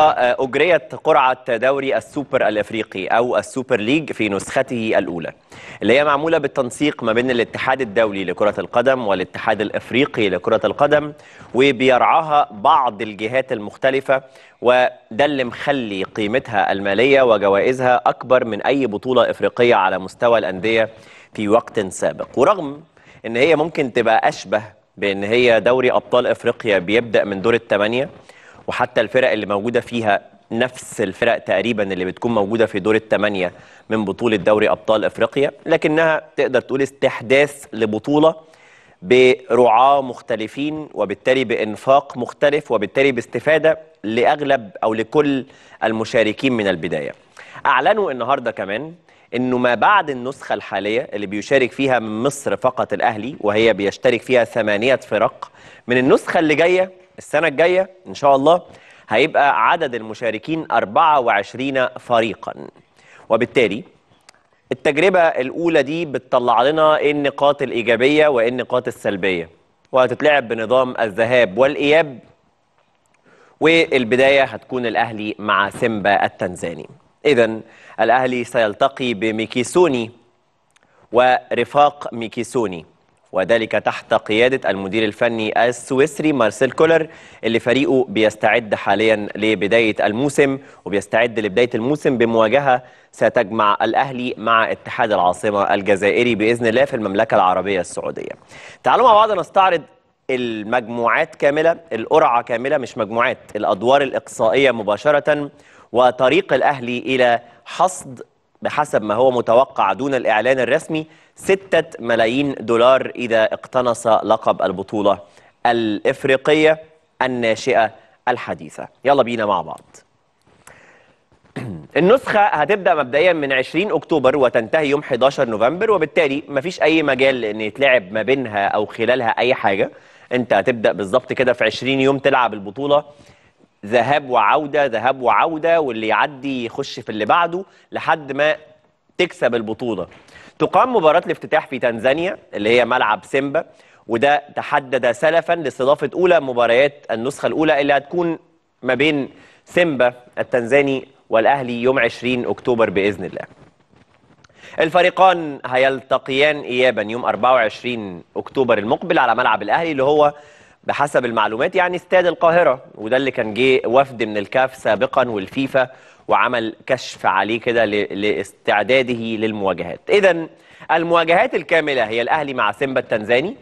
أجريت قرعة دوري السوبر الأفريقي أو السوبر ليج في نسخته الأولى اللي هي معمولة بالتنسيق ما بين الاتحاد الدولي لكرة القدم والاتحاد الأفريقي لكرة القدم وبيرعاها بعض الجهات المختلفة وده اللي مخلي قيمتها المالية وجوائزها أكبر من أي بطولة إفريقية على مستوى الأندية في وقت سابق ورغم أن هي ممكن تبقى أشبه بأن هي دوري أبطال إفريقيا بيبدأ من دور الثمانية وحتى الفرق اللي موجوده فيها نفس الفرق تقريبا اللي بتكون موجوده في دور الثمانيه من بطوله دوري ابطال افريقيا لكنها تقدر تقول استحداث لبطوله برعاه مختلفين وبالتالي بانفاق مختلف وبالتالي باستفاده لاغلب او لكل المشاركين من البدايه. اعلنوا النهارده كمان انه ما بعد النسخه الحاليه اللي بيشارك فيها من مصر فقط الاهلي وهي بيشترك فيها ثمانيه فرق من النسخه اللي جايه السنة الجاية إن شاء الله هيبقى عدد المشاركين 24 فريقا وبالتالي التجربة الأولى دي بتطلع لنا إيه النقاط الإيجابية وإيه النقاط السلبية وهتتلعب بنظام الذهاب والإياب والبداية هتكون الأهلي مع سيمبا التنزاني إذا الأهلي سيلتقي بميكيسوني ورفاق ميكيسوني وذلك تحت قيادة المدير الفني السويسري مارسيل كولر اللي فريقه بيستعد حاليا لبداية الموسم وبيستعد لبداية الموسم بمواجهة ستجمع الأهلي مع اتحاد العاصمة الجزائري بإذن الله في المملكة العربية السعودية تعالوا مع بعض نستعرض المجموعات كاملة القرعة كاملة مش مجموعات الأدوار الإقصائية مباشرة وطريق الأهلي إلى حصد بحسب ما هو متوقع دون الإعلان الرسمي ستة ملايين دولار إذا اقتنص لقب البطولة الإفريقية الناشئة الحديثة يلا بينا مع بعض النسخة هتبدأ مبدئيا من 20 أكتوبر وتنتهي يوم 11 نوفمبر وبالتالي مفيش أي مجال إن يتلعب ما بينها أو خلالها أي حاجة أنت هتبدأ بالظبط كده في 20 يوم تلعب البطولة ذهاب وعوده ذهاب وعوده واللي يعدي يخش في اللي بعده لحد ما تكسب البطوله. تقام مباراه الافتتاح في تنزانيا اللي هي ملعب سيمبا وده تحدد سلفا لاستضافه اولى مباريات النسخه الاولى اللي هتكون ما بين سيمبا التنزاني والاهلي يوم 20 اكتوبر باذن الله. الفريقان هيلتقيان ايابا يوم 24 اكتوبر المقبل على ملعب الاهلي اللي هو بحسب المعلومات يعني استاد القاهرة وده اللي كان جه وفد من الكاف سابقا والفيفا وعمل كشف عليه كده لاستعداده للمواجهات إذا المواجهات الكاملة هي الأهلي مع سيمبا التنزاني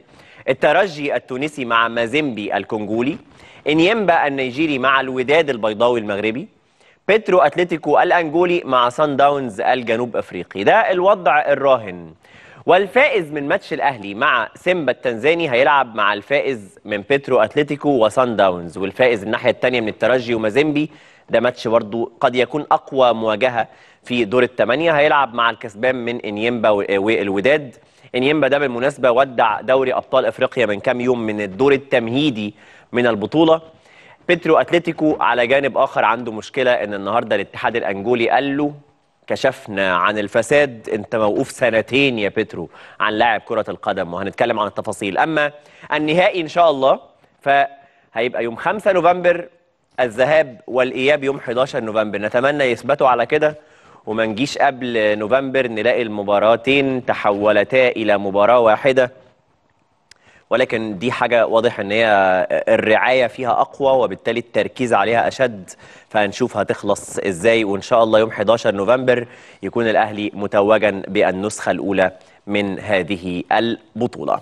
الترجي التونسي مع مازيمبي الكونجولي انيمبا النيجيري مع الوداد البيضاوي المغربي بيترو اتلتيكو الانجولي مع سان داونز الجنوب افريقي ده الوضع الراهن والفائز من ماتش الاهلي مع سيمبا التنزاني هيلعب مع الفائز من بيترو اتلتيكو وسان داونز والفائز الناحيه الثانيه من الترجي ومازيمبي ده ماتش برضه قد يكون اقوى مواجهه في دور الثمانيه هيلعب مع الكسبان من انيمبا آه، والوداد انيمبا ده بالمناسبه ودع دوري ابطال افريقيا من كام يوم من الدور التمهيدي من البطوله بيترو اتلتيكو على جانب اخر عنده مشكله ان النهارده الاتحاد الانجولي قال له كشفنا عن الفساد انت موقوف سنتين يا بيترو عن لاعب كرة القدم وهنتكلم عن التفاصيل اما النهائي ان شاء الله فهيبقى يوم 5 نوفمبر الذهاب والاياب يوم 11 نوفمبر نتمنى يثبتوا على كده وما نجيش قبل نوفمبر نلاقي المباراتين تحولتا الى مباراة واحدة ولكن دي حاجه واضح ان هي الرعايه فيها اقوى وبالتالي التركيز عليها اشد فهنشوف هتخلص ازاي وان شاء الله يوم 11 نوفمبر يكون الاهلي متوجا بالنسخه الاولى من هذه البطوله.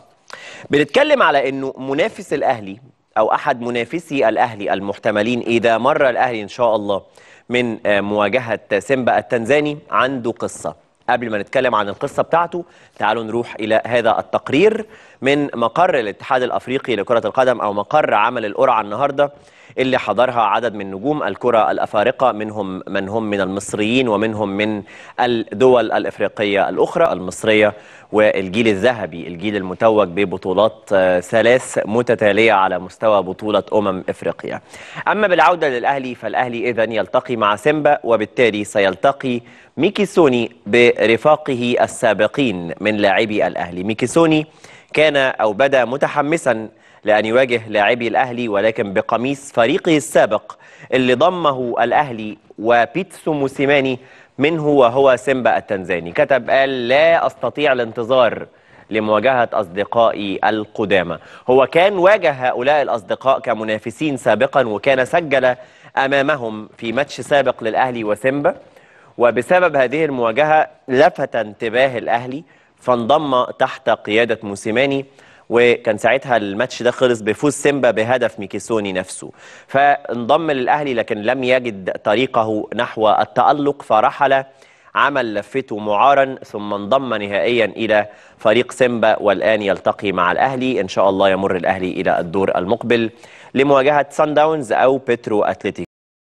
بنتكلم على انه منافس الاهلي او احد منافسي الاهلي المحتملين اذا مر الاهلي ان شاء الله من مواجهه سيمبا التنزاني عنده قصه قبل ما نتكلم عن القصة بتاعته تعالوا نروح إلى هذا التقرير من مقر الاتحاد الأفريقي لكرة القدم أو مقر عمل القرعة النهاردة اللي حضرها عدد من نجوم الكرة الأفارقة منهم من هم من المصريين ومنهم من الدول الإفريقية الأخرى المصرية والجيل الذهبي الجيل المتوج ببطولات آه، ثلاث متتالية على مستوى بطولة أمم إفريقيا أما بالعودة للأهلي فالأهلي إذن يلتقي مع سيمبا وبالتالي سيلتقي ميكيسوني برفاقه السابقين من لاعبي الأهلي ميكيسوني كان أو بدا متحمسا لأن يواجه لاعبي الأهلي ولكن بقميص فريقه السابق اللي ضمه الأهلي وبيتسو موسيماني منه وهو سيمبا التنزاني كتب قال لا أستطيع الانتظار لمواجهة أصدقائي القدامى هو كان واجه هؤلاء الأصدقاء كمنافسين سابقا وكان سجل أمامهم في ماتش سابق للأهلي وسيمبا وبسبب هذه المواجهة لفت انتباه الأهلي فانضم تحت قيادة موسيماني وكان ساعتها الماتش ده خلص بفوز سيمبا بهدف ميكيسوني نفسه فانضم للاهلي لكن لم يجد طريقه نحو التالق فرحل عمل لفته معارا ثم انضم نهائيا الى فريق سيمبا والان يلتقي مع الاهلي ان شاء الله يمر الاهلي الى الدور المقبل لمواجهه سان داونز او بترو اتلتيك